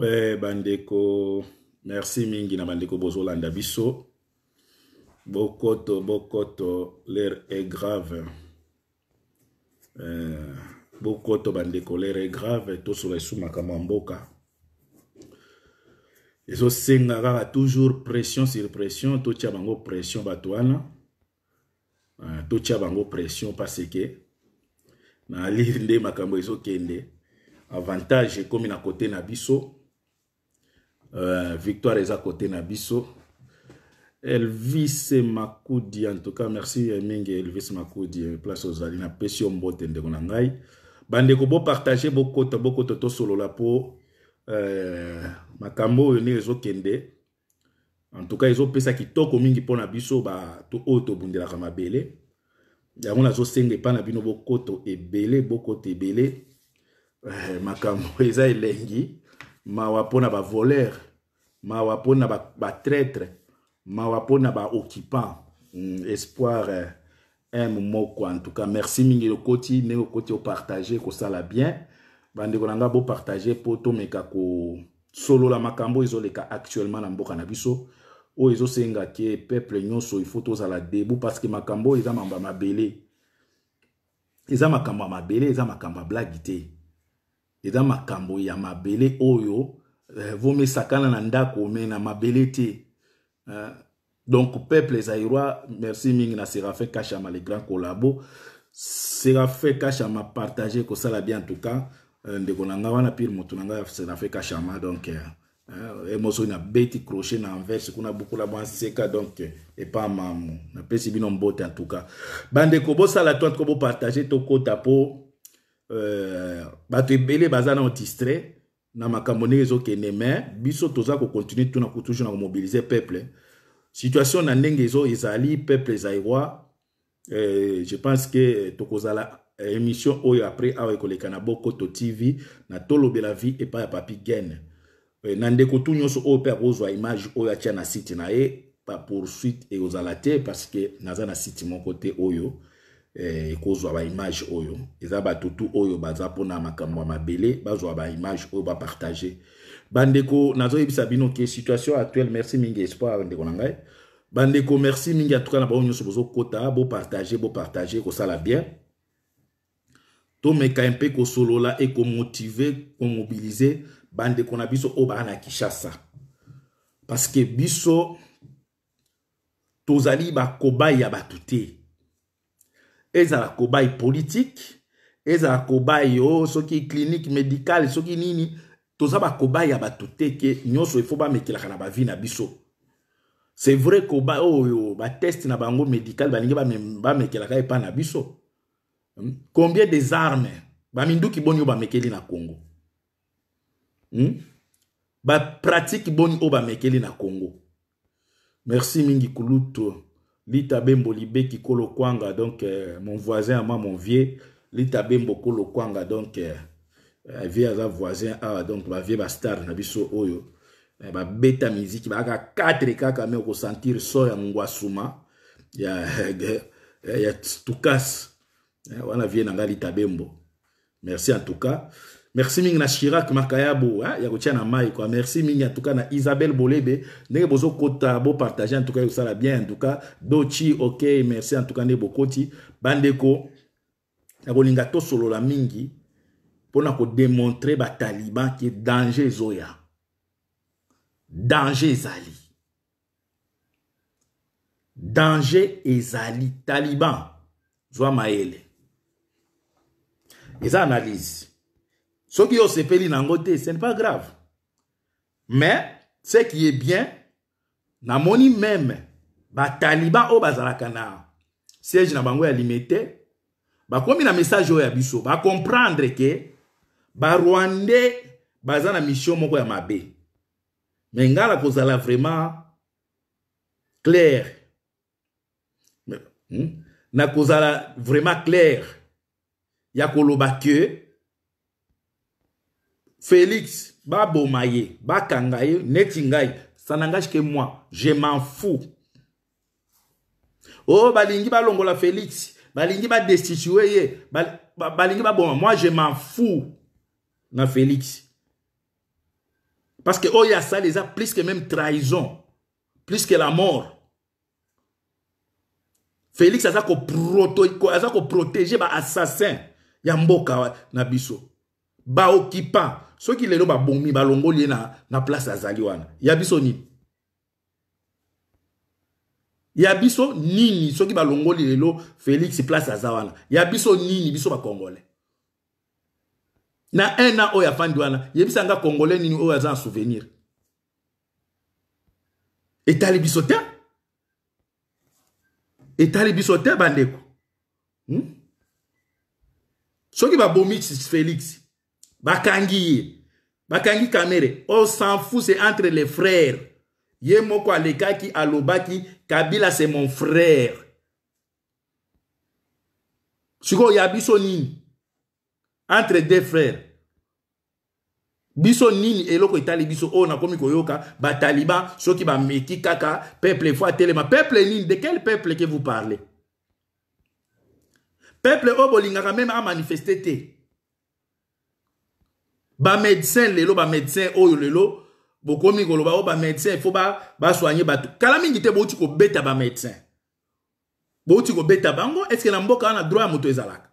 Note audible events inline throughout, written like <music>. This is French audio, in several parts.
we bandeko merci mingi na bandeko bozolanda biso bokoto bokoto l'air est grave euh, bokoto bandeko l'air est grave tosola esumaka mwa mboka ezosenga kaka toujours pression sur pression totya bango pression bato wana uh, totya bango pression parce ke na lire nde makambo ezokende avantage ekomi na kote na biso euh, victoire eza kote na biso elvis makudi en tout cas merci mingi elvis makudi euh, place ozali napesi yo mbote ndeko na ngai bandeko bopartage bokota bokota tosolola mpo euh, makambo oyo nde ezokende en tout cas ezopesa kitoko mingi mpona biso bato oyo tobundelaka mabele yango nazosenga epai na bino bokoto ebele bokoto ebele euh, makambo <laughs> eza elengi mawapona ba voleur mawapona ba, ba traître mawapona ba occupant hmm, espoir m eh, m moko en tout cas merci mingi le lokoti au partager kosa la bien bande bo partage poto me solo solo la makambo leka actuellement na mboka na biso se senga ke peuple nyonso faut tous à la makambo parce que makambo mba mabele ezama makambo mabele ezama makambo eza makambo ya mabele oyo eh, sakana na ndako me na mabele te eh, donc peuple ezairwa merci mingi na séraphin ma le grand collabo ma partager ko sala bien en tout cas euh, ndeko na wana pire moto na ngai séraphin ma donc eh, eh, emoso na beti crochet na anverse kuna bukula bwanseka donc eh, epa mamu napesi bino mbote en tout cas bandeko bosala to en tout cas bopartage tokota mpo Euh, bato ebele baza nano distrait na makambo ndenge ezokende mais biso toza kocontinue tuna toujours na komobilize peuple situation na ndenge ezo ezali peuple ezairois euh, je pense que euh, tokozala euh, émission oyo après awa ekoleka na bokoto tv na tolobela vie epai ya papi gaine na ndeko tu nyonso oyo mpe akozwa image oyo atia na site na ye bapoursuite ekozala te parce que naza na site moko te oyo Eh, ba image oyo eza batutu oyo baza mpona makambo ya mabele bazwa ou oyo bapartage bandeko nazoyebisa bino ke situation actuelle merci mingi espoir ndeko na ngai bandeko merci mingi atuka na bo nyonso bozokota bopartage bopartage kosala bien tomeka mpe kosolola e ko komobilize bandeko na biso oyo baa na parce parceke biso tozali bakobai ya bato te ezala kobai politike ezala kobai o oh, soki clinique médicale soki nini toza bakobai ya bato te ke nyonso efo bamekelaka na bavi na biso c'est vrai kobai oyo bateste na bango médicale balingi bamekelaka epa na biso hmm? combien des armes baminduki boni oyo bamekeli na congo hmm? bapratike boni oyo bamekeli na congo merci mingi kulutu Litabembo Libeki Kolo Kwanga, donc euh, mon voisin à moi, mon vieux. Litabembo Kolo Kwanga, donc euh, euh vieux voisin à, ah, donc ma vieille star, biso Oyo. Eh, ba beta musique, ba ka 4 kaka me ko sentir so ya ngwasuma ya <laughs> ya tukas. Wana eh, vie na ngali tabembo. Merci en tout cas merci mingi na shirak makayabo hein, ya kotia na mai kwa merci mingi cas na isabelle bolebe ndenge tout cas ça la bien en tout cas dochi ok merci en tout cas ne bokoti bandeko na solo la mingi démontrer ba taliban est danger Zoya, danger zali. danger ezali taliban zwa maele. eza analyse soki osepeli na yango te ce n'est pas grave mais ce qui est bien namoni meme bataliba oyo bazalaka na siège na bango ya limete bakomi na message oyo ya biso bakomprendre ke barwandais baza na mission moko ya mabe me ngala kozala vraiment clair hmm? na kozala vraiment clair ya koloba ke félix baboma ye bakanga ye neti ngai ça n'engage que moi je m'en fous oyo oh, balingi balongola félix balingi badestitue ye balingi baboma moi je m'en fous na félix parce que oyo oh, asala eza plus que même trahison plus que la mort félix aza koprotege baasassin ya mboka na biso baoccupant soki lelo babomi balongoli ye na, na place azali wana ya biso nini ya biso nini soki balongoli lelo félix place aza wana ya biso nini biso bakongole na un an oyo afandi wana yebisa nga kongole nini oyo aza na souvenir etali biso te etali biso te bandeko hmm? soki babomi félix bakangi ye bakangi kamere on s'en fout c'est entre les frères ye moko alekaki alobaki kabila c'est mon frère sikoyo ya biso nini entre deux frères biso nini eloko etali biso oyo nakomi koyoka bataliban soki bameki kaka peuple efo atelema peuple nini de quel peuple ke vous parlez peuple oyo bolingaka meme amanifeste te bamédecin lelo bamédecin oyo lelo bokomi koloba oyo oh, bamédecin ifo basoigne ba bato kala mingi te bouti kobeta bamédecin bouti kobeta bango estce na mboka wana droit ya moto ezalaka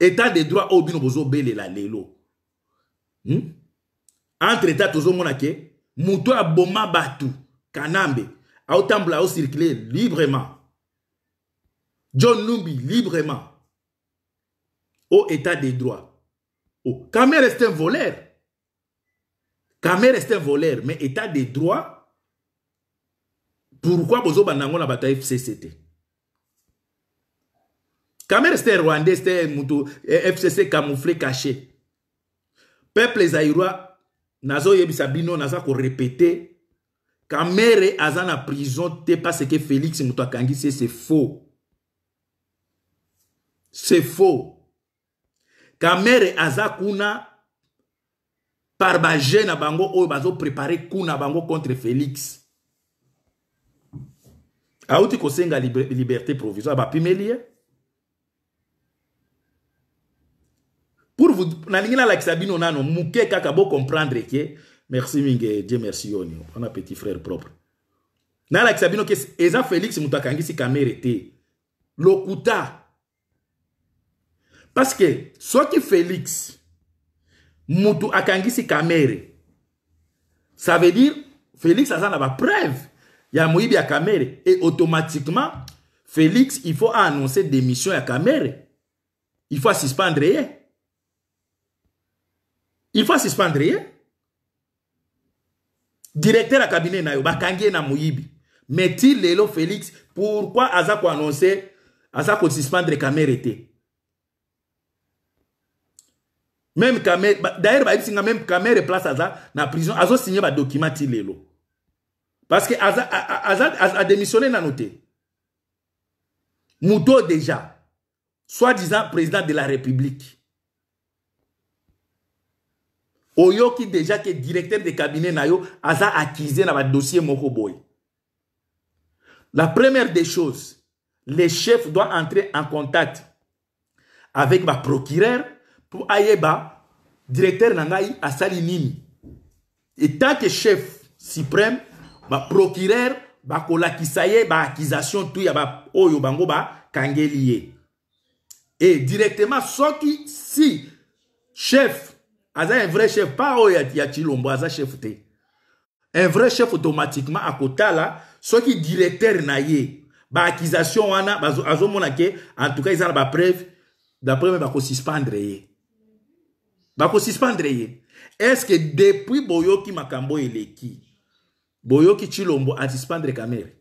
état de droit oyo bino bozobelela lelo hmm? entre état tozomona ke moto aboma bato kanambe aotambola aocircule librement john lumbi librement au état de droit Oh, Kamer est un voleur. Kamer est un voleur, mais état des droits, pourquoi Bozo Bandango la bataille FCCT Kamer c'était rwandais, c'était FCC camouflé, caché. Peuple zaïrois, nazo yebisa bino, naza ko répéter, Kamer aza na prison, te parce que Félix Moutoakangi, c'est faux. C'est faux. kamere aza kuna par na bango oyo préparer kuna bango contre félix auti senga liberté provisoire ba ye pour vous lingina la bino nano muke kaka comprendre ke merci mingé dieu merci oni. On a petit frère propre Na bino ke eza félix kangi si kamere te lokuta parce que que Félix mutu akangisi kamere ça veut dire Félix a na il preuve a moïbi à kamere et automatiquement Félix il faut annoncer démission à kamere. Il faut suspendre Il faut suspendre Directeur à cabinet na yo bakangi na moïbi. Mais il lelo Félix pourquoi aza a annoncer aza qu'on suspendre kamere était même bah, bah, même, d'ailleurs même quand même une place aza na prison azo signer bah document est là. parce que aza a démissionné n'a te Mouto déjà soi-disant président de la république oyoki déjà est directeur de cabinet na yo acquis dans le dossier moko la première des choses les chefs doivent entrer en contact avec procureur mpo ayeba directeur na ngai asali nini etant ke chef supreme baprocureur bakolakisa ye baaccusation tu ya ba, oyo bango bakangeli ye e directement soki si chef aza un vrai chef pa oyo ya chilombo aza chef te un vrai chef automatiquement akotala soki directeur na ye baaccusation wana azomona ke en tout cas eza na bapreuve d'après me bakosuspendre ye bakosuspendre ye estce depuis boyoki makambo eleki boyoki chilombo asuspendre kamere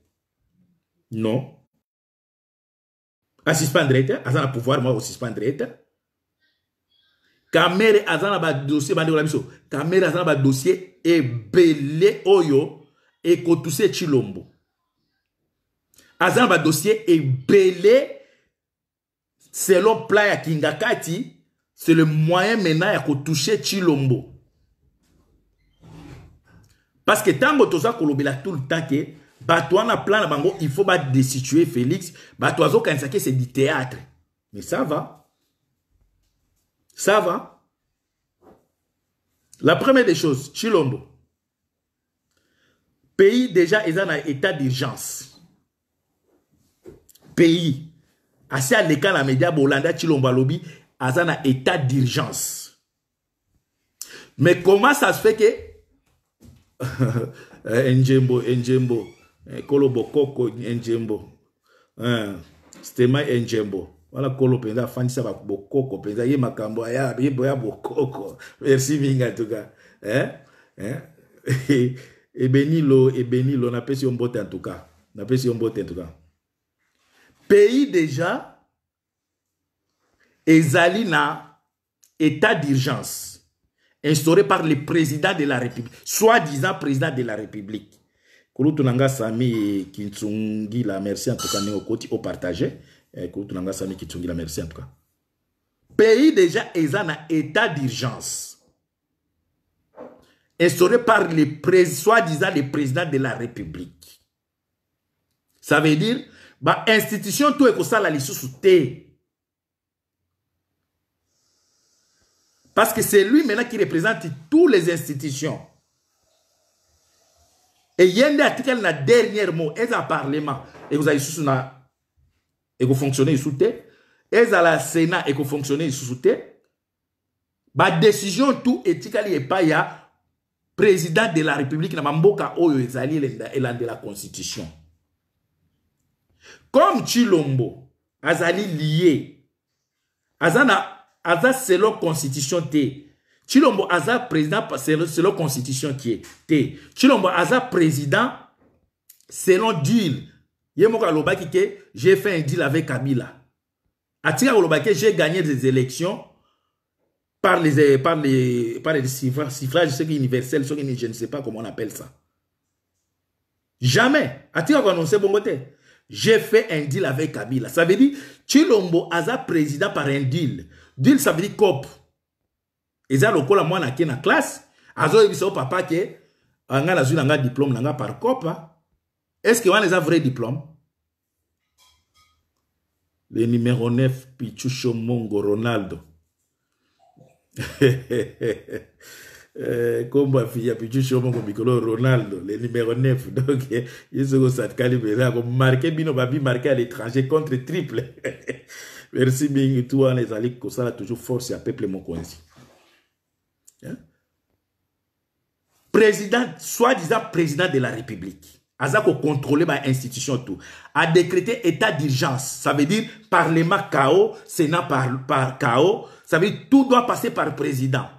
non asuspendre ete aza na pouvoir mwa kosuspendre ete kamere aza na badossier bandeko na biso kamere aza na badossier ebele oyo ekotusa chilombo aza na badossier ebele selon plan ya kinga kati c'est le moyen maintenant de toucher chilombo parce que tant toza kolobela tout le temps tu as plan il faut situer félix c'est du théâtre mais ça va ça va la première des choses chilombo pays déjà est en état d'urgence pays assez à l'écart la média bolanda chilombo l'objet. Azana un état d'urgence mais comment ça se fait que <laughs> eh, njembo eh, njembo eh, kolo bokoko njembo hein, stema njembo Voilà Kolobenda, mpenza afandisa bokoko Yema Kambo, makambo yebo ya bokoko merci tout cas. eh? eh? beni lo en lo on appelle si on botte en tout cas. pays déjà ezali na état d'urgence instauré par le président de la république soi-disant président de la république koulutunangasami Sami Kintsungi sami la merci en tout cas au côté au na nga sami merci en tout cas pays déjà Zali na état d'urgence instauré par le soi-disant le président de la république ça veut dire bah institution la liste sous Parce que c'est lui maintenant qui représente toutes les institutions. Et il y article un dernier mot le parlement avez sous na tête. Et à un sénat et Il lisusu décision et pas, il y a président de la république na bamboka oyo de la constitution comme chilombo azali lié été aza selon constitution T. chilombo aza président selon constitution qui est T. chilombo aza président selon deal ye moko dit que j'ai fait un deal avec kabila atika koloba que j'ai gagné des élections par les eh, par les par les suffrages universel je ne sais pas comment on appelle ça jamais atika annoncé dit que j'ai fait un deal avec kabila ça veut dire chilombo aza président par un deal deal ça veut dire cop le col à moi, na classe il o papa que, papa la na un diplôme par Est-ce Est-ce que a un vrai diplôme le numéro 9 pichucho mongo ronaldo kombo fille, pichucho mongo mikolo ronaldo le numéro 9 donc ye soko Il y a bino marqué à l'étranger contre triple merci et les tu que ça a toujours force à peuple mon Hein? président soi-disant président de la république contrôlé par institution tout a décrété état d'urgence ça veut dire parlement chaos, sénat par, par ça veut dire tout doit passer par président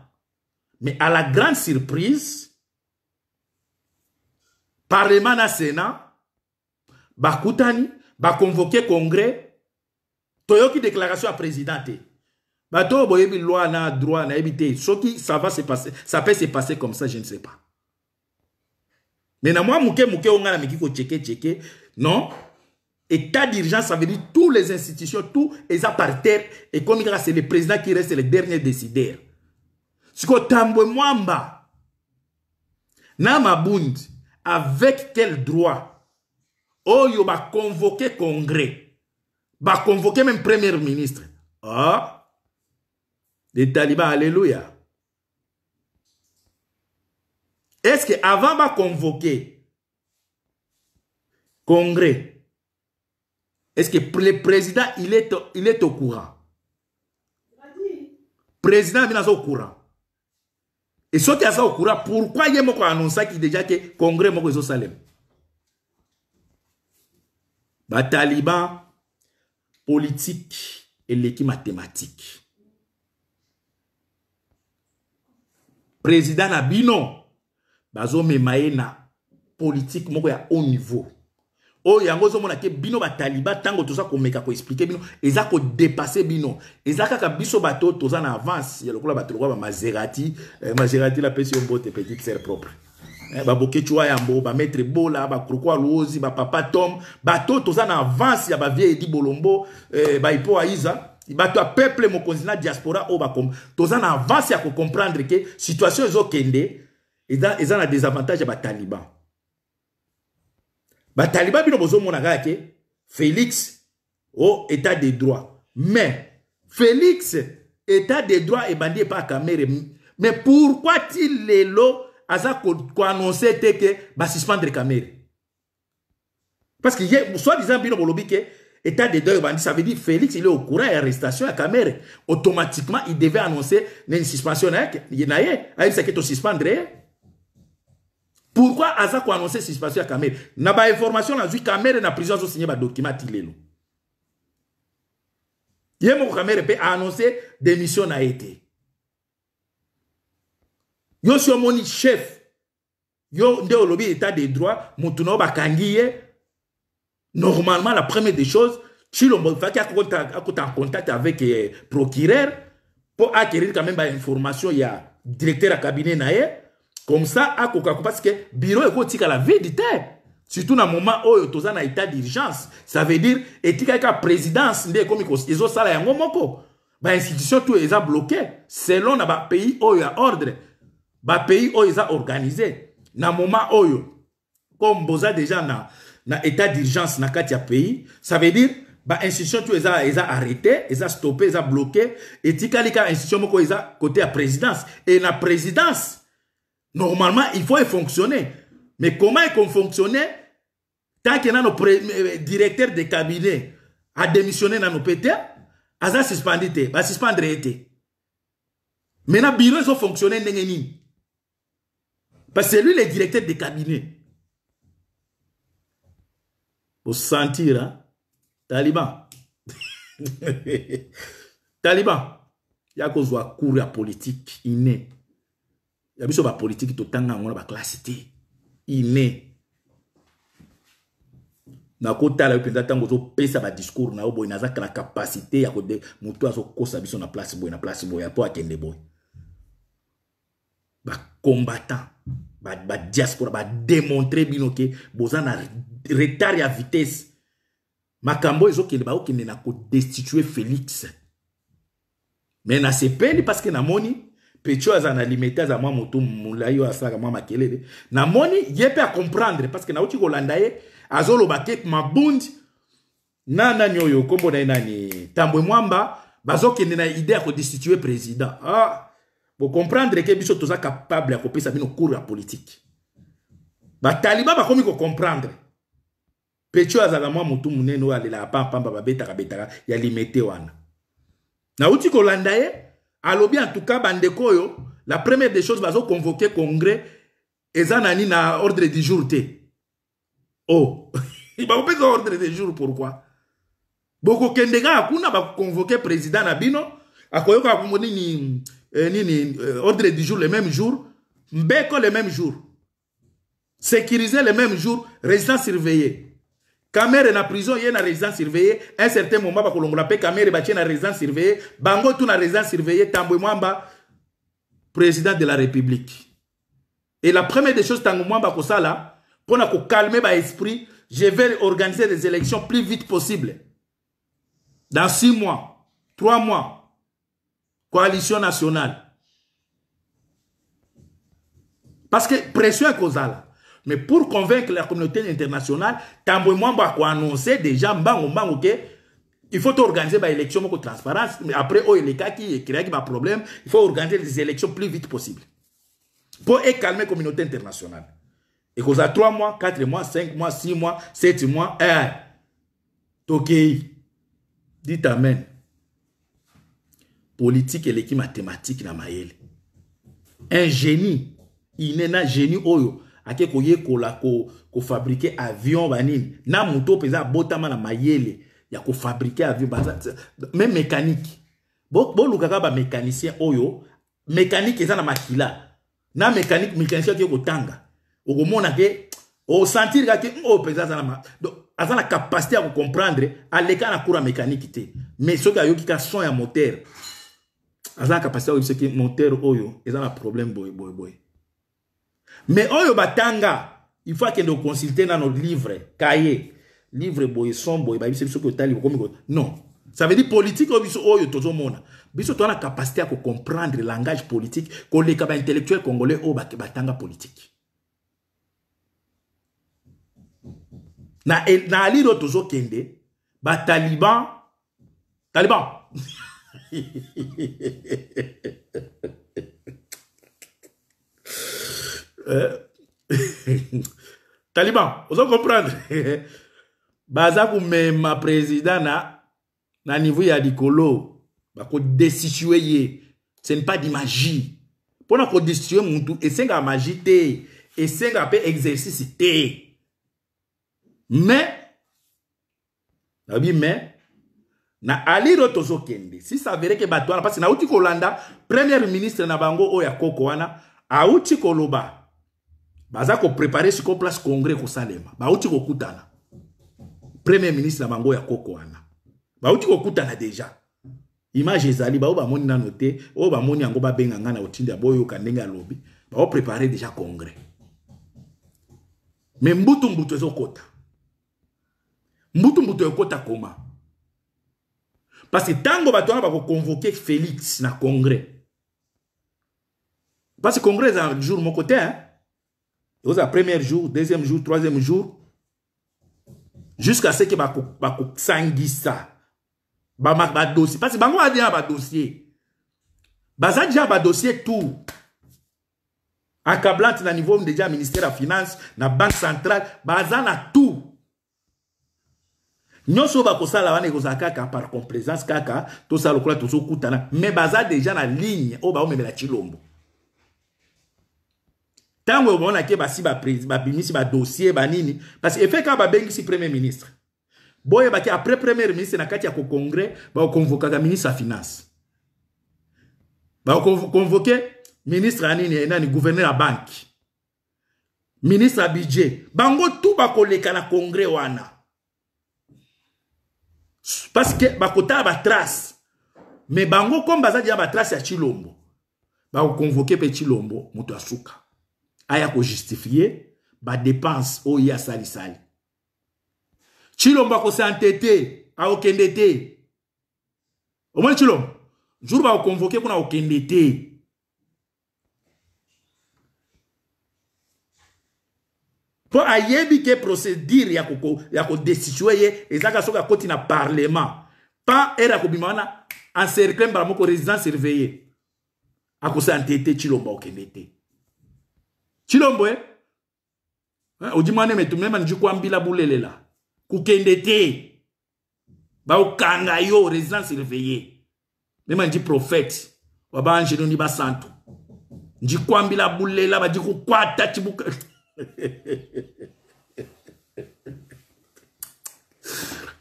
mais à la grande surprise parlement na sénat bakutani convoqué congrès une déclaration à président te bato boyebi loi na droit na te soki ça va se passer ça peut se passer comme ça je ne sais pas Mais na ne moke pas oyo ko checker, checker. non état d'urgence ça veut dire toutes les institutions tout Et par terre y a, c'est le président qui reste le dernier décidaire sikoyo tambwe mwamba na mabundi avec quel droit oh convoquer le congrès va convoquer même premier ministre. Ah, les talibans, alléluia. Est-ce que avant va convoquer congrès, est-ce que le président il est, il est au courant? président est au courant et à est au courant pourquoi y a ye a annoncé déjà le congrès au moko Les talibans politique et l'équipe mathématique. Président Nabino, bino bazo memaye na politique moko ya haut niveau. Oh yango zo mona ke bino ba taliba tango toza ko meka ko expliquer bino eza ko dépasser bino. Eza kaka biso bato toza na avance ya lokola bato lokola ba Maserati, eh, Maserati la pesi yo bote petite serre propre. Eh, maître bola ba ebola bakroko ba papa tom eh, bato toza na avance ya bavie edi bolombo ipo aiza ba to peuple mo la diaspora oyo bakom toza na avance ya comprendre que situation kende eza na désavantage ya Taliban bataliban bino besoin kaka ke félix o état de droit mais félix état de droit ébandi par kamere mais pourquoi les lelo aza annoncé te ke suspendre caméra parce que soit disant bino bolobi ke état de deuil ça veut dire félix il est au courant arrestation à caméra automatiquement il devait annoncer une suspension hein, il y na ye hein. ah, ayebisaki tosuspendre suspension, pourquoi aza une suspension à camere na la nazwi camere na prison document badocument ati y a mon camere la annoncer démission na été yo so omoni chef yo nde olobi état de droit motu na normalement la première des choses tshilombo efaki akota en contact avec le euh, procureur pour acquérir quand même bah, y ya directeur à cabinet na comme ça à ko parce que bureau vie du terre. surtout na moment vous toza un état d'urgence ça veut dire etikali kaka présidence nde ekomi ezosala yango moko bainstitution to est bloqué selon na pays oyo ya ordre pays oyo organisé. organisé, na moment oyo comme boza déjà na, na état d'urgence na le pays ça veut dire que l'institution eza, eza arrêté eza stoppé a bloqué et si institution moko eza côté à présidence et na présidence normalement il faut fonctionner. mais comment fonctionner tant que nos euh, directeur de cabinet a démissionné dans nos PT, suspendi a suspendu. mais maintenant fonctionne, fonctionné ndenge ni. Parce que lui, il est directeur des cabinets. Vous sentir, hein? Taliban. <laughs> Taliban. Il y a cause de la cour à politique innée. Il y a la politique tout le temps, on a la classe innée. nakotala yo mpenza ntango ozopesa badiscours na yo boye nazaka na kapasité ya kode motu azokosa biso na place boye na place boye apo akende boye bacombatant ba, ba diaspora bademontre bino ke boza na retard ya vitese makambo ezokende baokende na destituer félix Mais na se peine parce que na limete aza mwa motu molai oyo asalaka mwa makelele namoni ye mpe acomprendre parceke nauti kolanda Azolo azoloba ke mabundi na nani oyo nkombo na ye nani tambo mwamba bazokende na idea ko destituer président ah vous bokomprendre que biso toza capable ya kopesa bino cour comprendre. politike bataliba bakomi kokomprendre petio azalaka mwa motu monene oyo alelaka pampamba babetakabetaka ya limité wana nauti kolanda ye alobi antuka bandeko yo. la première des choses convoquer congrès et nani na ordre du jour oh, <laughs> il va vous faire ordre du jour pourquoi bokokende akuna kuna convoquer président na bino akoyoka nini euh, euh, ordre du jour le même jour, Mbeko le même jour, sécuriser le même jour, résidence surveillée. Kamere en prison, il y a une résidence surveillée. un certain moment, il y a Kamere en une résidence surveillée. Bango tout na résidence surveillée. Tamboué Mwamba, président de la République. Et la première des choses, Mwamba, là, pour calmer mon esprit, je vais organiser des élections plus vite possible. Dans six mois, trois mois, coalition nationale. Parce que pression est causale. Mais pour convaincre la communauté internationale, Tambo et Mwamba a annoncé déjà, il faut organiser des élections avec transparence. Mais après, oh, les cas qui créent des problèmes, il faut organiser les élections plus vite possible. Pour calmer la communauté internationale. Et qu'on a trois mois, quatre mois, cinq mois, six mois, 7 mois, 1. Eh, Tokéi, Dites Amen. Politique et eleki mathématique na mayele ingénie ine na génie oyo ake koyekola kofabrike ko avion banin. na moto pesa botama na mayele ya fabriquer avion même mécanique boluka ba mécanicien, oyo mécanique eza na makila na mécanique mécanicien ake kotanga okomona ke au sentir que mpenza oh, pesa na la, na à comprendre, à aleka à cour ya mécanique te mais soki ayoki ka son ya moteur aza na kapasité monter au motere ils ont un problème boy boy boy. mais oyo batanga il faut que akende dans nos livre kaye livre boy. son boye bayebisa ce que otali okomi non ça veut dire politique oyo monde. oyo tozomona biso la capacité à comprendre le langage politique les intellectuels congolais oyo batanga politique. na na alire oyo tozokende bataliban taliban <laughs> Eh? <laughs> Taliban, ozon komprende Baza kou men ma prezident na Na nivou yadikolo Ba kou desisyweye Sen pa di maji Ponan kou desisywe moun tou Esen ga maji te Esen ga pe egzersis te Men Nabi men na aliro tozokende sisavere ke bato wana mpasi nauti kolanda premier ministre na bango oyo ya koko wana auti koloba baza koprepare siko place congres kosalema bauti kokutana premier ministre na bango ya koko wana bauti kokutana deja image ezali baoyo bamoni nano te oyo bamoni yango babenga ngai na otindi ya boyoka ndenge alobi baoprepare deja congres me mbutu mbutu ezokota mbutu mbutu ekota koma parce que que vous vais convoquer félix na congrès parce que le congrès un jour mon côté de hein. Vous le premier jour deuxième jour troisième jour jusqu'à ce que un dossier. parce que bango baza déjà dossier. baza déjà dossier tout dans le niveau déjà ministère la finance la banque centrale baza na tout nyonso oyo bakosala wana ekozala kaka par complaisance kaka tosala lokola tozokutana me baza deja na ligne oyo baomemela chilombo ntango omonake basi babimisi badossier banini parce efe kaka babengisi premier ministre boyebaki après premier ministre na kati ya kokongres bakokonvokaka ministre ya finance bakokonvoke ministre ya nini nani gouverneur ya banke ministre ya budget bango tu bakoleka na congres wana parce que bakotala batrace me bango komi baza deja batrace ya chilombo bakoconvoke mpe chilombo moto asuka aya kojustifie badepense oyo asalisali chilombo akosante te akokende te omoni chilombo jour bakoconvoke mpona kokende te mpo ayebi ke procédure ya kodestitue ye ezalaka soki akoti na parlement pa ere akobima wana encercle mbala moko résident surveille akosante te chilombo eh? eh, akokende te chilombo e odimwane metu mema nju kwambila bulelela kokende te bakokanga yo résident surveille mema ndi prophète wabaangeloni basantu ndi kwambila bulela badi kokwata chibuka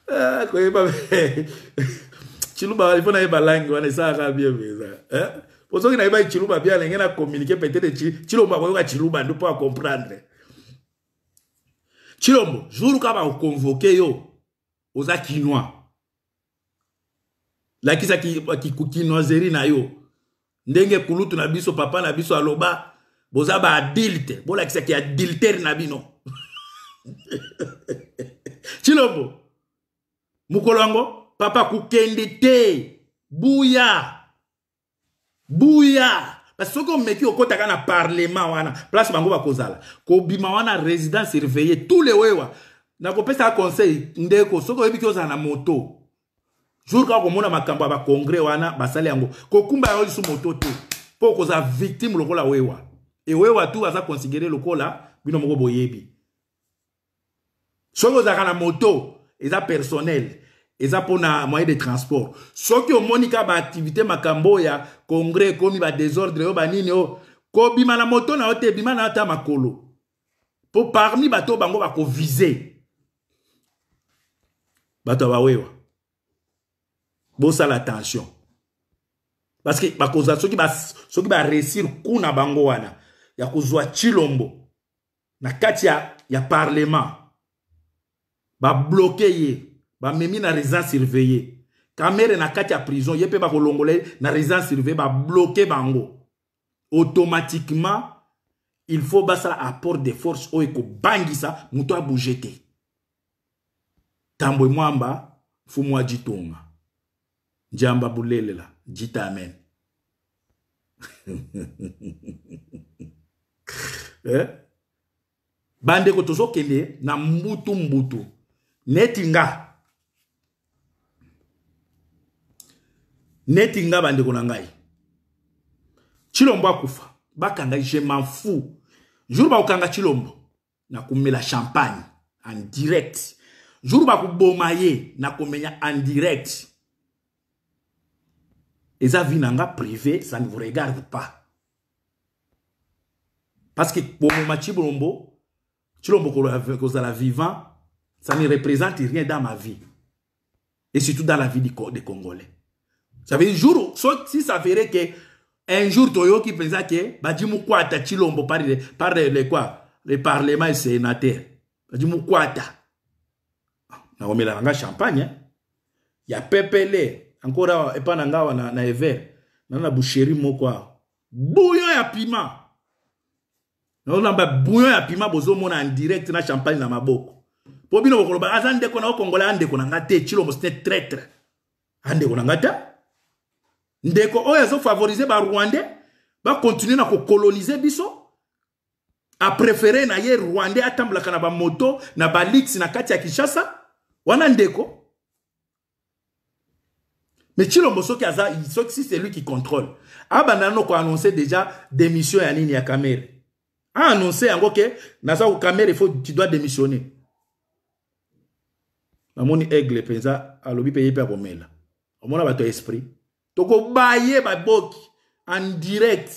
ah, kwa hiyo chiluba walifona yeba langi wanaisaka bie beza eh posoki nayeba chiluba bia lenge na communiquer peut-être chi chilombo akoyoka chiluba ndipo akomprendre chilombo jour ka bakoconvoke yo oza kinwa lakisa kinoiserie ki, ki, na yo ndenge kulutu na biso papa na biso aloba boza baadilte bolakisaki adiltere na bino <laughs> chilombo mokolo yango papa kokende te buya buya parce soki omeki okɔtaka na parlement wana place bango bakozala kobima wana résidence surveille tule wewa nakopesaka conseil ndeko soki oyebiki ozala na moto jour kaka komona makambo ya bakongre wana basali yango kokumba yango lisu moto te mpo okozala victime lokola wewa ewewa tu aza konsidere lokola bino moko boyebi soki ozalaka na moto eza personnel eza mpona moyen de transport soki omoni ka baaktivité makambo ya congres ekomi badésordre oyo banini oyo kobima na moto na yo te ebima na yo ata makolo mpo parmi bato oyo bango bakovize bato ya bawewa bosala attention parce que bakozala soki baresir kuna bango wana ya chilombo na kati ya, ya ba bloquer. Ba memi na reza surveillé kamere na katia prison ye pe ba kolongole na surveiller surveillé bloquer bango automatiquement il faut basala apport de force oyo ekobangisa moto abouge te tambwe mwamba mfumu jamba njamba la, jita amen <laughs> <laughs> Eh? bande bandeko tozokende na mbutu mbutu netinga netinga bandeko chilombo akufa bakanga je m'en fous jour ukanga chilombo la champagne en direct jour maye na komenya en direct eza vina nga privé ça ne vous regarde pas parce que pour moi, chilombo la vivant, ça ne représente rien dans ma vie. Et surtout dans la vie des Congolais. Ça veut dire, jour, si ça verrait que un jour, Toyo qui pensait que, bah, dis-moi quoi, ta chilombo par, par quoi, le Parlement, et sénateurs. Bah, dis-moi quoi, ta. Ah, na langue à champagne, hein. a pepele, encore, euh, et pas nanga na, eve na boucherie, Bouillon ya piment ozolamba bouillon ya pima bozomona en direct na champagne na maboko bien bino bokoloba aza ndeko na na nga te cilombo traître andeko na nga te ndeko oyo azofavorize ba continuer na coloniser biso préférer na ye rwandais atambolaka na moto na balix na katia kishasa. kinshasa wana ndeko mais Chilombo soki aza soki si c'est lui qui contrôle abanda a annoncé déjà démission ya nini aannonse yango ke naza kokamere ifo tu dois démissionner namoni aigle mpenza alobi mpe ye mpe akomela omona bato ya esprit tokobaye baboki en direct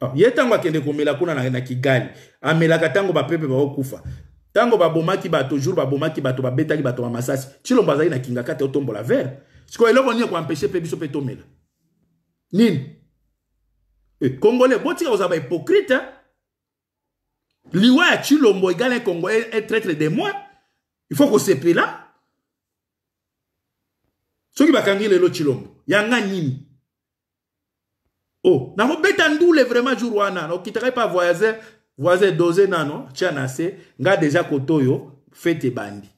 ah, ye ntango akende komela kuna na, na kigali amelaka ntango bapepe baokufa ntango babomaki bato jour babomaki bato babetaki bato bamasasi tilombo azali na kinga kati otombola vere sikoyo eloko nini ekoampeshe mpe biso mpe tomela nini E Kongo le botika ou zaba hipokrite. Liwa ya chilombo i e gale Kongo e, e tre tre de mwen. I fok ou sepe la. Sou ki ba kange le lo chilombo. Yan nga njimi. O, oh, non? nan fok betandu le vreman juruwa nan. O, kitakay pa voyaze doze nan, chanase nga deja koto yo, fete bandi.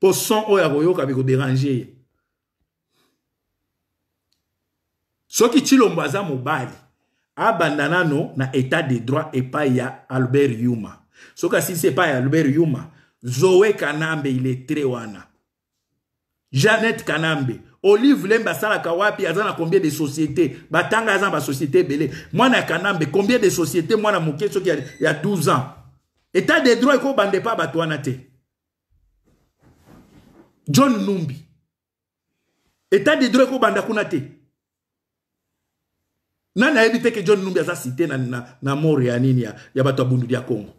Po son o ya goyo kabiko deranjeye. soki chilombo aza mobile abanda non na etat de droit pas ya albert yuma si si pas ya albert yuma Zoé kanambe très wana janet kanambe olive Lemba Sala Kawapi, azana combien de sociétés? batanga aza ba société belé. mwana kanambe combien de sociétés mwana moke soki ya, a 12 ans etat de droit ekobanda epai pa ba te john numbi etat de droit ekobanda kuna nani ayebi te ke john numbi aza site na, na, na mor ya nini ya, ya bato ya bundudi ya kongo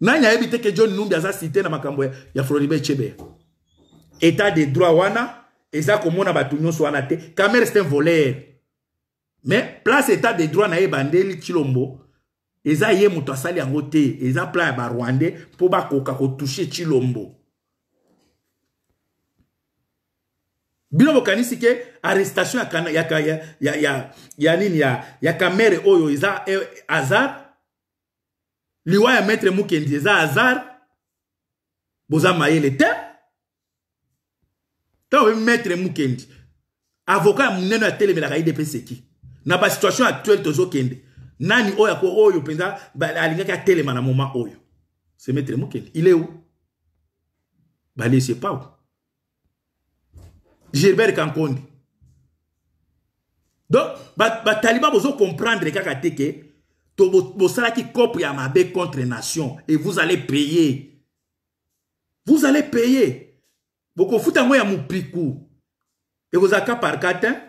nani ayebi te ke john numbi aza site na makambo ya, ya floribe chebe etat de droit wana eza komona bato nyonso wana te camere c'est un voleur mais place etat de droit na ye bandeli chilombo eza ye moto asali yango te eza plan ya barwandais mpo bakoka kotushe chilombo bino bokanisi ke arrestation ya, ya, ya, ya, ya, ya nini ya, ya kamere oyo eza eh, azar liwa ya maître mukendi eza azar boza mayele te ntango oyebi maître mukendi avocat ya monene atelemelaka ye depe seki na basituation actuelle tozokende nani oyo oyo mpenza alingaki atelema na moma oyo se maître mukendi il est où balese pao Gilbert Kankondi donc talibans vous comprendre que que vous to payer. Vous ya payer. contre nation et vous allez payer vous allez payer Et vous ya vous vous par te hein?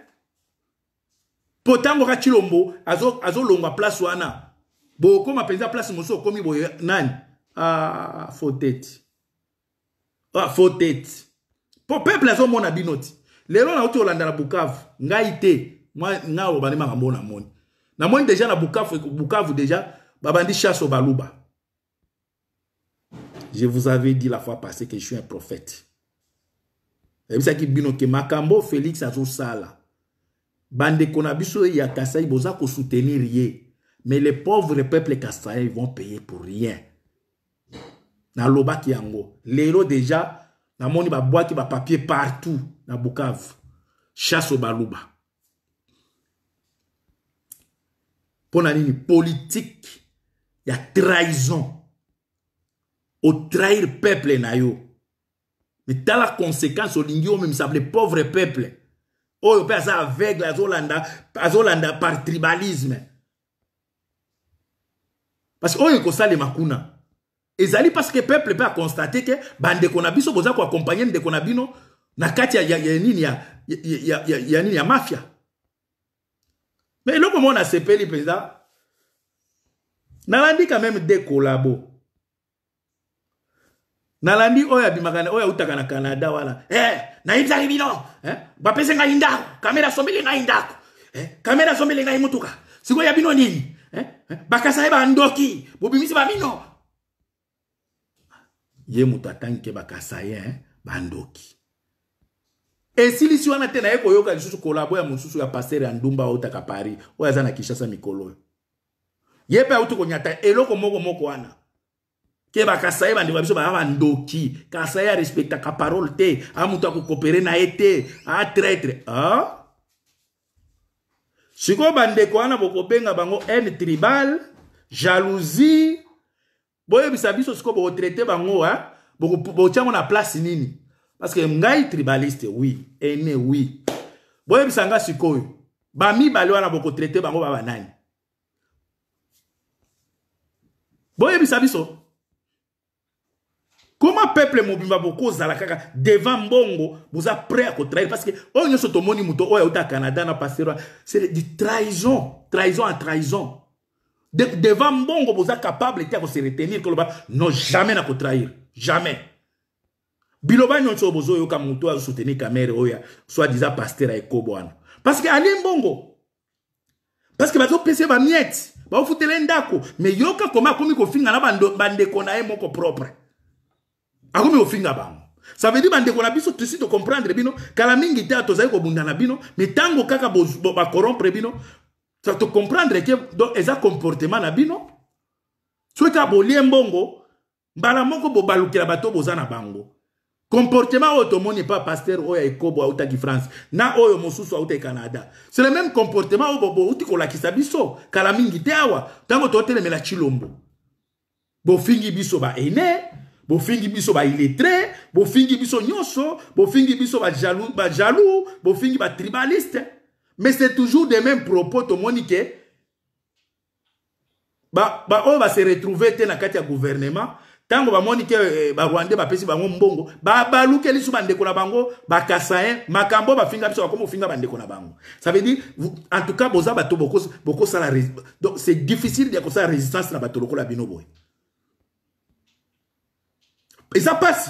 pourtant ka chilombo Azo, azo place wana bokoma mpenza place vous komi boye eh, nani ah, tête. ah, tête. pour peuple Les mona ti lelo nauti la boucave moi nga bani makambo na moni na moni déjà na bukavu bukavu déjà babandi chasse au baluba je vous avais dit la fois passée que je suis un prophète qui bino ke makambo félix ça là bande konabiso ya kasai boza soutenir rien mais les pauvres peuples ils vont payer pour rien na loba ki yango l'hero déjà namoni ba papier partout na bukavu chasse au baluba mpona nini politike ya trahison otrahir peuple na yo me tala conséquence olingi omemisa le pauvre peuple oyo oh, mpe aza aveugle azolanda, azolanda par tribalisme parce que oyo oh, ekosalema kuna ezali parce que peuple mpe aconstate ke bandeko na biso boza koakompagne ndeko na bino na kati ya, ya, ya nini ya, ya, ya, ya, ya, ya, ya mafia me eloko moko nasepeli mpenza nalandi quand même de kolabo nalandi oyo abimaka oyo autaka na canada wana eh, nayebisaki bino eh? bapesi ngai ndako kamera asombeli ngai ndako eh? kamera asombeli ngai motuka sikoyo ya bino nini eh? eh? bakasa ye bandoki bobimisi bamino ye moto atangi ke bakasa ye eh? bandoki esilisi wana te naye koyoka lisusu kolabo ya mosusu ya paster ya ndumba aotaka paris oyo aza na kinshasa mikolo oyo ye mpe auti konyata eloko moko moko wana ke bakasa ye bandeko biso baa bandoki kasa ye arespectaka parole te amutu akokopere na ye te atraitre sikoyo bandeko wana bokobenga bango haine tribal jalousie boyebisa biso sikoyo bokotraite bango botyango na place nini parce que ngai tribaliste oui ne oui boyebisa nga sikoyo bamibale boko traité, bango ba banani boyebisa biso comment peuple mobimba bokozala kaka devant mbongo boza prêt à trahir. parce que oyo nyonso tomoni moto o ta canada na paster c'est du trahison trahison à trahison de, devant mbongo êtes capable de se retenir non jamais na trahir. jamais biloba nyonso oyo bozoyoka moto azosoutenir kamere oyo soidiza paster aekobo wana parceke alie mbongo parceke bazopesa ye bamiete baofutela ye ndako me yoka koma akomi kofinga na bandeko na ye moko propre akomi kofinga bango ça veut dire bandeko na biso tosi tocomprendre bino kala mingi te tozali kobunda na bino me ntango kaka bakorompre bino tocomprendre ke eza comportement na bino soki kaka bolie mbongo mbala moko bobalukela bato boza na bango comportement pas pasteur pa paster ou ta france na oyo mosusu e canada c'est le même comportement est bouti la kisabiso kala mingi te chilombo fingi biso biso est fingi biso nyonso fingi biso ba est tribaliste. mais c'est toujours de même propos ba se va se retrouve te na kati gouvernement ntango bamoni ke eh, barwandais bapesi bango mbongo babalukeli so bandeko na bango bakasain makambo bafinga biso bakoma ofinga bandeko na bango ça veut dire en tout cas boza bato bokosala donc c'est difficile ya kosala résistance na bato lokola bino boye eza mpasi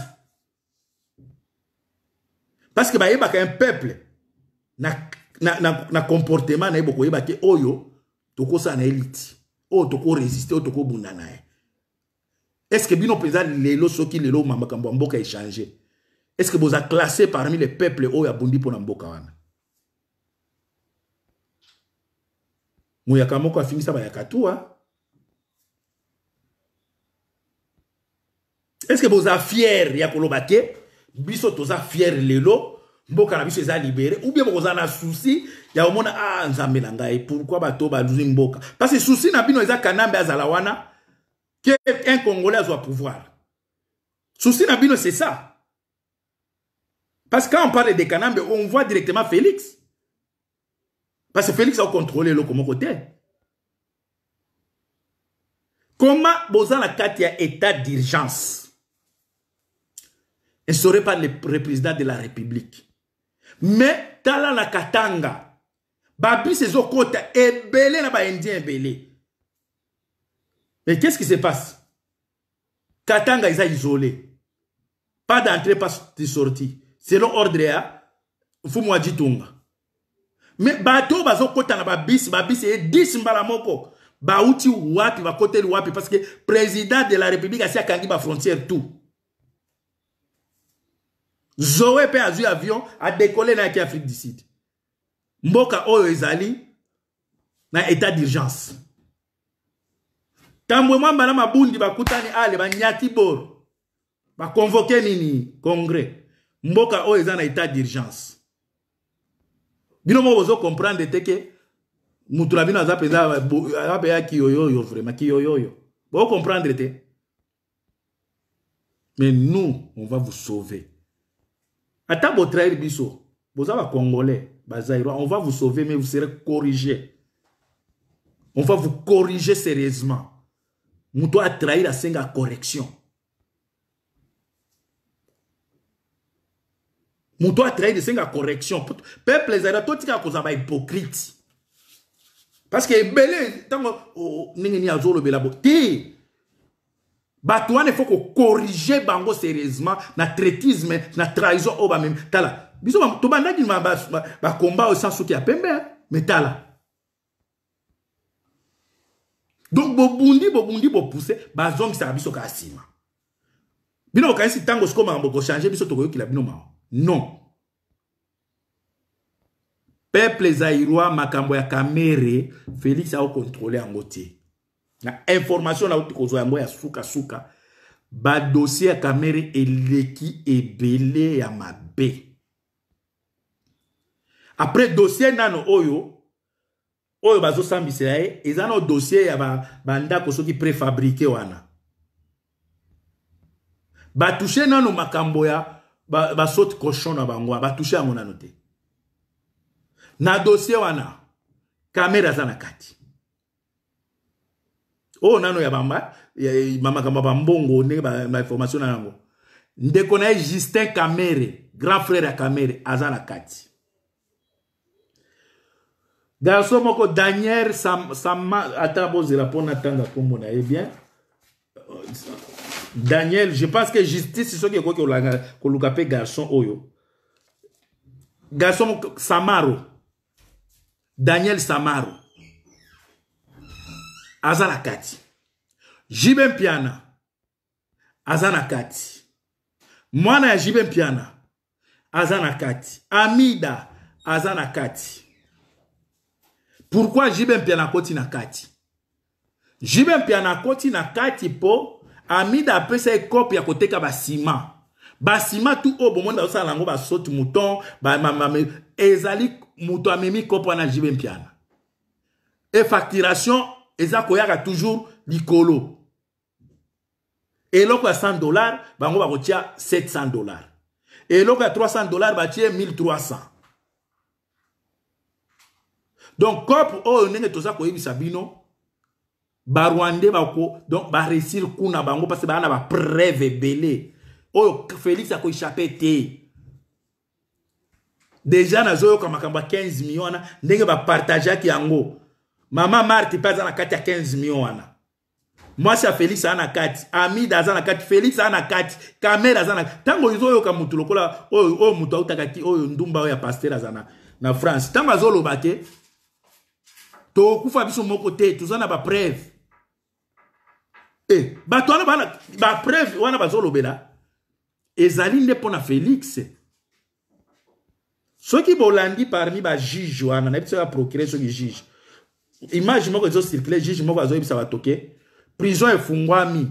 parce que bayebaka un peuple na, na, na, na comportement na ye bokoyeba ke oyo tokosala na ye liti oyo tokorésiste oyo tokobunda na ye Est-ce que bino peza lelo soki lelo mamakambo mboka changé? Est-ce que vous a classé parmi les peuples oyo abundi pour mboka wana? a moko ça par ah. Est-ce que vous a fier ya koloba te? Biso toza fier lelo mboka la biso a libéré ou bien vous avez susi ya omona ah un na pourquoi bato baluzwi mboka parce que souci na bino eza kanambe Azalawana qu'un Congolais a pouvoir. Ceci, Nabino, c'est ça. Parce que quand on parle des Kanambe, on voit directement Félix. Parce que Félix a contrôlé le côté. Comment il la y a état d'urgence Il ne serait pas le président de la République. Mais Tala la Katanga, Babi Sezokota, belé na ba Indien belé. Mais qu'est-ce qui se passe Katanga, est isolé. Pas d'entrée, pas de sortie. Selon ordre, le tout. Mais bato bazo kota na babis, babis et 10 mbalamoko. Bauti wapi, va côté wapi, parce que président de la République a signé la frontière tout. Zoé pe un avion a décollé dans Afrique du Sud. Mboka oyo ezali na état d'urgence tambwe mwambala mabundi bakutani ale banyati boro bakonvoke nini congrès, mboka o ezana na état d'urgence bino moko bozokomprendre te ke Mutula na bino aza mpenza apeya kiyoyoyo vraiment kiyoyoyo bokomprendre te mais nous on va vous sauver ata trahir biso boza bacongolais bazairwa on va vous sauver mais vous serez corrigé on va vous corriger sérieusement la la à correction trahi la à correction peuple zara totika kozala que, parceke ebele ntango tango. nini azolobela bo te toi, il Il bango sérieusement na traitisme na trahison oyo bamemi Tu biso ma dit au sens où tu as pembe t'as là donc bobundi bobundi bopuse bazongisaka biso kaka nsima bino bokanisi ntango sikoyo makambo kochange biso tokoyokela bino mao non peuple zairwa makambo ya kamere félix aokontrole yango te na information nauti kozwa yango ya sukasuka badosie ya kamere eleki ebele ya mabe apres dosie nano oyo oyo bazosambisela ye eza na dossier ya bandako soki préfabrike wana batushe nano makambo ya basote ba cochon na bango batushe yango nano te na dossier wana kamera aza na kati oyo nano ya bamakambo ya bambongo ndenge bainformation na yango ndeko na ye justin kamere grand frère ya kamere aza na kati garso moko daniel sama ata bozela mpo natanga nkombo na ye bien daniel je pense que justice soki ekoki koluka mpe garson oyo garson samaro daniel samaro aza na kati jibe mpiana aza na kati mwana ya jibe mpiana aza na kati amida aza na kati pourquoi jibe mpia nakoti na kati jibe mpia nakoti na kati mpo amida apesa ye kope ya koteka basima basima tu oyo bomoni bazosala yango basoti mouton ezali moto amemi kope wana jibe mpiana efacturation eza koyaka toujours likolo eloko ya 100 dollar bango bakotia 700 dollar eloko ya 300 dollar batie 1300 donc cope oyo ndenge toza koyebisa bino barwande bako donc baresir kuna bango mpasi baa na bapreve ebele oyo félix akoéchappe te deja nazoyoka makambo ya 15 million wana ndenge bapartageaki yango mama marte mpe aza na kati ya 15 million wana mwasi ya félix aza na kati amide aza na kati félix aza na kati kamere aza na ntango ozoyoka motu lokola oyo motu autakaki oyo ndumba oyo ya paster aza na france ntango azoloba te tokufa biso moko te toza na bapreve e eh, bato wana bapreve wana bazolobela ezali nde mpo na félix soki bolandi parmi bajuge wana nayebi soki aprocure soki juge image moko ezocircule juge moko azoyebisa bato ke prison efungwami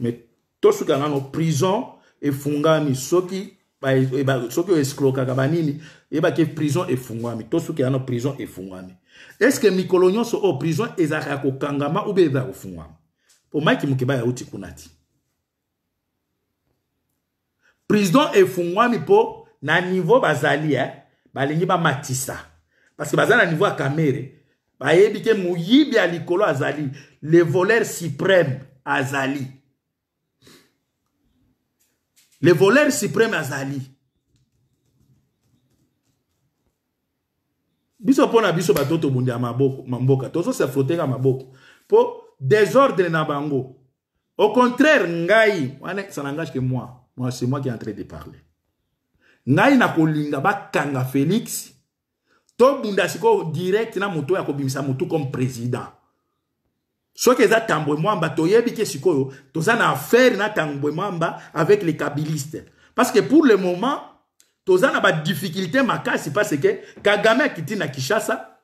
me tosukanga ngo prison efungami soki Eh, soki oescrokaka banini yebaki prison efungwami to soki eza na prison efungwami estce mikolo nyonso oyo prison ezalaka ya kokangama ube ezala kofungwama mpo mike mokeba yauti kuna ti prison efungwami mpo na niveau bazali e balingi bamatisa parceke baza na niveau ya kamere bayebi ke moyibi ya likolo azali le voler supreme azali Le voleur suprême azali. biso mpona biso bato tozo ya mboka tozosafroteka maboko mpo désordre na bango au contraire ngai wana ça n'engage que moi moi c'est moi qui est en train de parler ngai ba Kanga félix bunda siko direct na moto ya akobimisa moto comme président soki za tambo emwamba toyebi te sikoyo toza na affaire na tambo mamba avec les kabilistes parce que pour le moment toza na ma makasi parce que kagame Kitina na kishasa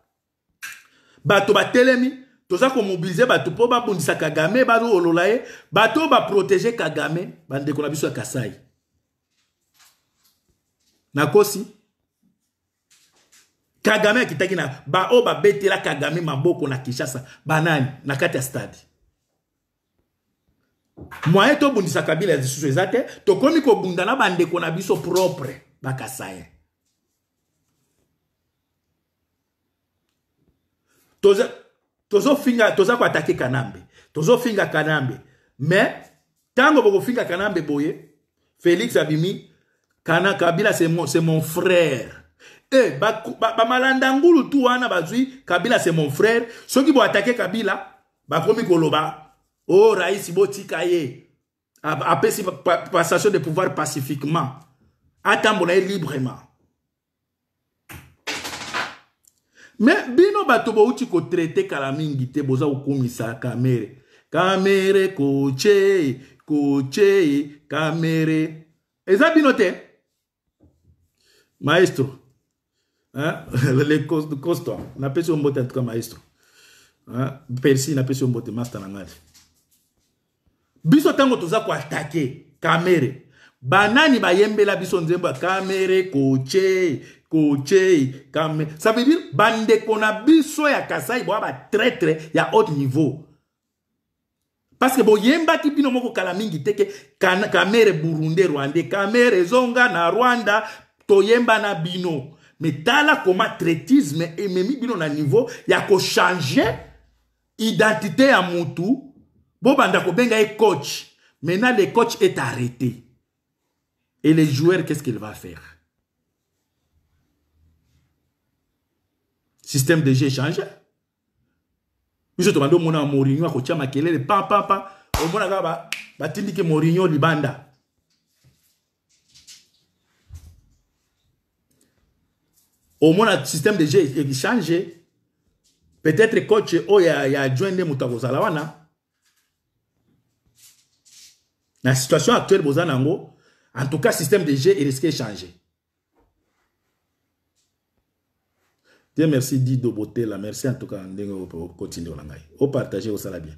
bato batelemi toza komobilize bato ba bundisa kagame baolola ba bato ba protéger kagame bande na biso ya nakosi kagame akitaki na baoyo babetela kagame maboko na kinshasa banani na kati ya stade mwaye tobundisa kabila lisusu eza te tokómi kobunda na bandeko na biso propre bakasaye toza, tozofinga toza koatake kanambe tozofinga kanambe me ntango bokofinga kanambe boye félix abimi kana kabila c'est mon, mon frère Eh, malanda ngulu tu wana bazui, Kabila c'est mon frère. Ceux qui vont attaquer Kabila, komi koloba. Oh, Raïs tika ye. si passation de pouvoir pacifiquement. Atambona librement. Mais bino bato bouti ko kala kalamingi te boza komisa kamere kamere koche koche kamere eza bino te maestro <laughs> costa napesi yo mbote antouka maestro persi napesi yo mbote master na ngai biso ntango toza koatake kamere banani bayembela biso nzembo ya kamere koche koche kamere ça veut dire bandeko na biso ya kasai boya batraitre ya haute niveau parce que boyembaki bino moko kala mingi te ke kamere burunde rwande kamere ezonga na rwanda toyemba na bino Mais tala koma même ememi bino na niveau ya changer identité ya mutu bobanda benga ye coach maintenant le coach est arrêté et le joueur qu'est-ce qu'il va faire système de jeu le pam, pam, omona morigno akotia makelele pampampa omonaka que mourinho libanda Au moins, le système de jeu est changé. Peut-être coach, oh, il y a adjoint de La situation actuelle, en tout cas, le système de jeu est risqué de changer. Dieu merci, dit de merci en tout cas, on continue. On partage, on bien.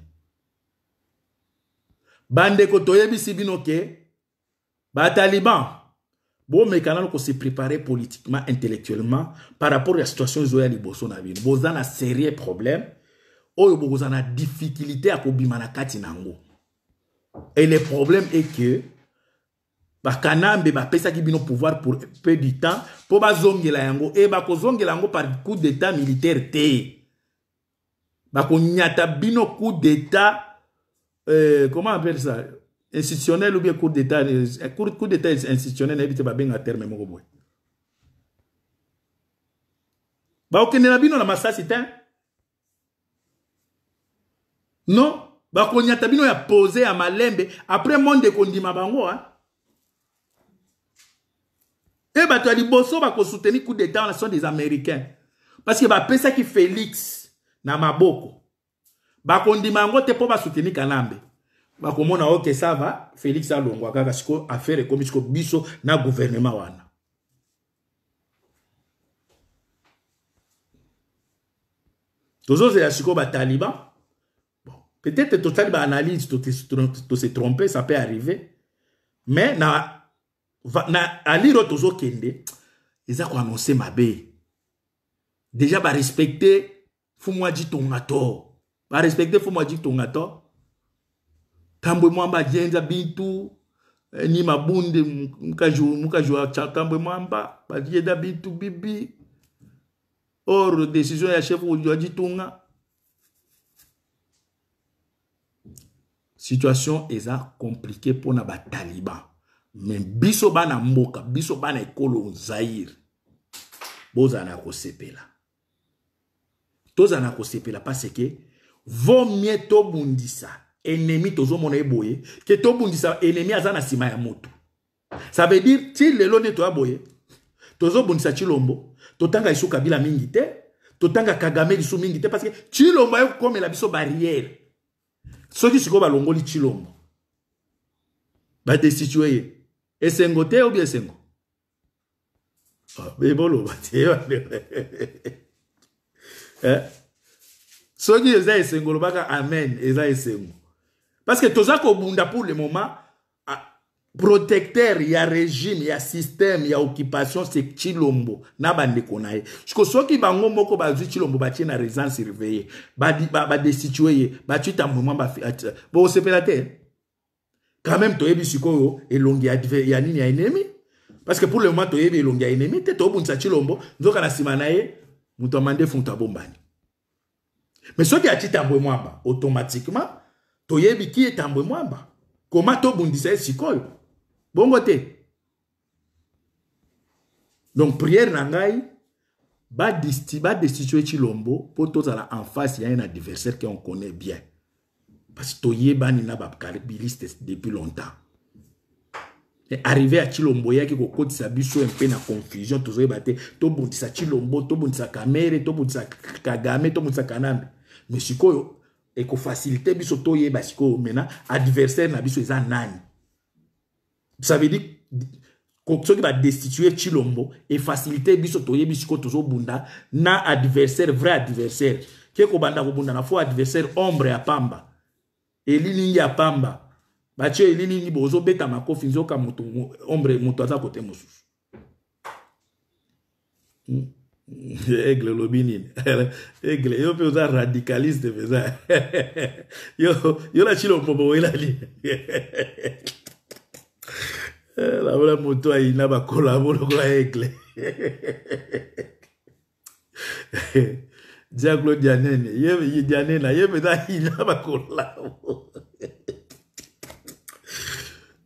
Bande kotoyebi sibino ok. Bataliban. taliban, Bon, mais quand on se préparer politiquement intellectuellement par rapport à la situation oyo ya liboso na bino boza sérieux problème oyo en a difficulté à kobima na kati et le problème est que pesa ki bino pouvoir pour peu du temps on bazongela yango e bakozongela yango par coup d'état militaire te bakonyata bino coup d'état euh, comment appelle ça institutionnel ou bien cour d'état cour, euh, cour d'état institutionnel nayebi te babenga terme moko boye bakokendela bino na masasi te non bakonyata bino ya pose ya malembe apres monde ekondima bango a e eh, bato ya liboso bakosuteni coup d'état wana sont des américains parce que bapesaki félix na maboko bakondima yango te mpo basuteni kanambe bakomona ça va. félix alongwa kaka sikoyo affaire ekomi sikoyo biso na gouvernement wana tozozela chiko bataliban bon. peut-être totali tu tose trompé ça peut arriver mais na, na alire oyo a annoncé ma mabe déjà barespecte respecter respecter, to barespecte respecter ton to tambwe mwamba ajenza bintu eh, ni mabunde mukajua tambwe mwamba bajenda bintu bibi or decision ya chef wajitunga situation eza compliqué mpona bataliban me biso bana mboka biso bana ekolo zaire bozala na kosepela tozala na kosepela parce ke vaut mieux tobundisa ennemi tozomona ye boye ke tobundisa ennemi aza na nsima ya motu ça veut dire ti lelo nde toya boye tozobundisa chilombo totanga lisu kabila mingi te totanga kagame lisu mingi te parce que chilombo ayokomela biso barrière soki sikoyo balongoli chilombo badestitue ye esengo te obi esengo ah, eboloba te <laughs> eh? soki eza esengo olobaka amen eza esengo Parce que toza bunda pour le moment ah, protecteur il y a régime il y a système il y a occupation c'est Chilombo na bandeko na ye jusqu'au soki bango moko bazwi Chilombo batie na raison surveillée ba ba, ba destitué ye ba tuita moment ba ah, bo la terre. quand même toyebi sikoyo elongi il y a ya ennemi parce que pour le moment toyebi elongi ya ennemi te tobundisa Chilombo nzoka la semaine, na ye mutu amande funta bombani mais soki atiita un moment automatiquement toyebi ki etambwe mwamba koma tobundisa ye sikoyo bongo te donc priere na ngai badestitue chilombo mpo tozala en face ya ye na adversaire ke on connaît bien parce que toyebani na bakabiliste depuis longtemps arrivé ya chilombo eyaki kokotisa biso mpe na confusion tozoyeba te tobundisa chilombo tobundisa kamere tobundisa kagame tobundisa kanambe mais sikoyo ekofasilite biso toyeba sikoyo mena adversaire na biso eza nani ça veut dire soki badestitue chilombo efasilite biso toyebi sikoyo tozobunda na adversaire vrai adversaire ke kobanda kobundana fo adversaire ombre ya pamba elilingi ya pamba batie elilingi bo ozobeta makofi nzoka moto ombre moto aza kote mosusu mm. <laughs> Aigle Lobinin. <laughs> Aigle, yo pe oza radikaliste pe za. <laughs> Yo, yo la chilo mpobo ila ni. La wala moto ayi na ba kolabo lo kwa Aigle. Diablo Dianene, ye Dianena, ye pe za ina ba kolabo.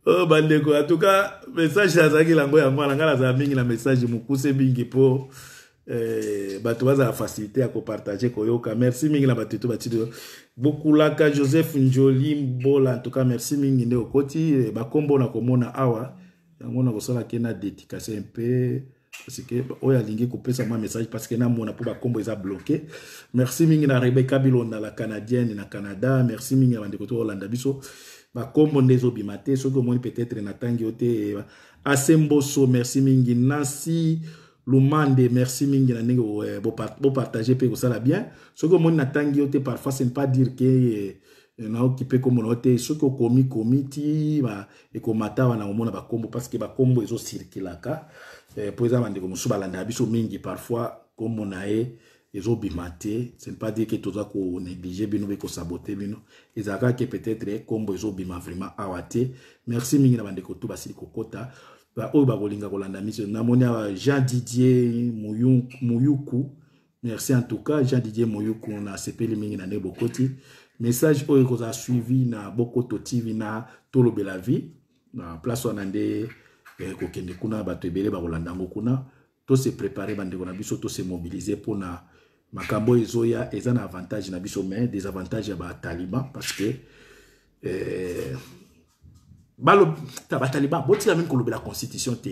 oyo oh, bandeko atuka message nazalaki lango yango nanga nazala mingi na message mokuse mingi mpo Eh, bato bazala facilité ya kopartage koyoka merci mingi na bato to bati bokulaka joseph njoli mbola antouka merci mingi nde okoti eh, bakombo na komona awa yango nakosalake na dédikase mpe parceke oyo alingi kopesa mwa message parceke namona mpo bakombo eza bloke merci mingi na rebeka bilonda la canadienne na canada merci mingi na bandeko to olanda biso bakombo nde ezobima te soki omoni peut-être natangi yo te eh, asemboso merci mingi nasi lumande merci mingi na eh, partager bopartage ça kosala bien ce que omoni natangi o te parfois c'est pas dire ke eh, na occupé comme on yo te soki okomi komi ti mata wana omona bankombo Euh eh, pour ça mpo ko musu mosusu balandaka biso mingi parfois on na ye ezobima te c'est pas dire que toza konéglige bino mpe kosabote bino ezalaka que peut-être nkombo ezobima vraiment awa merci mingi na bandeko to basili oyo bakolinga kolanda miso namoni awa jean didier moyuku merci en tout cas jean didier moyuku nasepeli mingi na nde bokoti message oyo ekozala suivi na bokoto tv na tolobela vie na place wana nde ekokende eh, kuna bato ebele bakolanda yango kuna tose prépare bandeko na biso tose mobilize mpona makambo oyo ezoya eza na avantage na biso mais désavantage ya bataliban parce que eh, bah batali babotila même la constitution te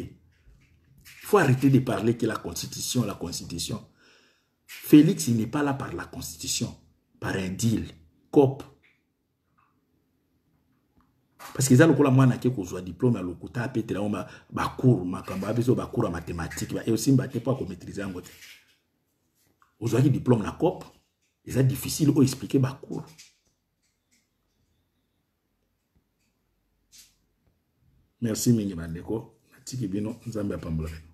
faut arrêter de parler que la constitution la constitution félix il n'est pas là par la constitution par un deal cop parce que eza lokola mwana ake kozwa diplôme ya lokuta apetela yango bacour makambo abiso bacour ya mathématike bah, eosimba te mpo akomaîtrise yango te ozwaki diplôme la cop eza difficile oexplike bacour merci mingi bandeko natiki bino nzambe apambola bino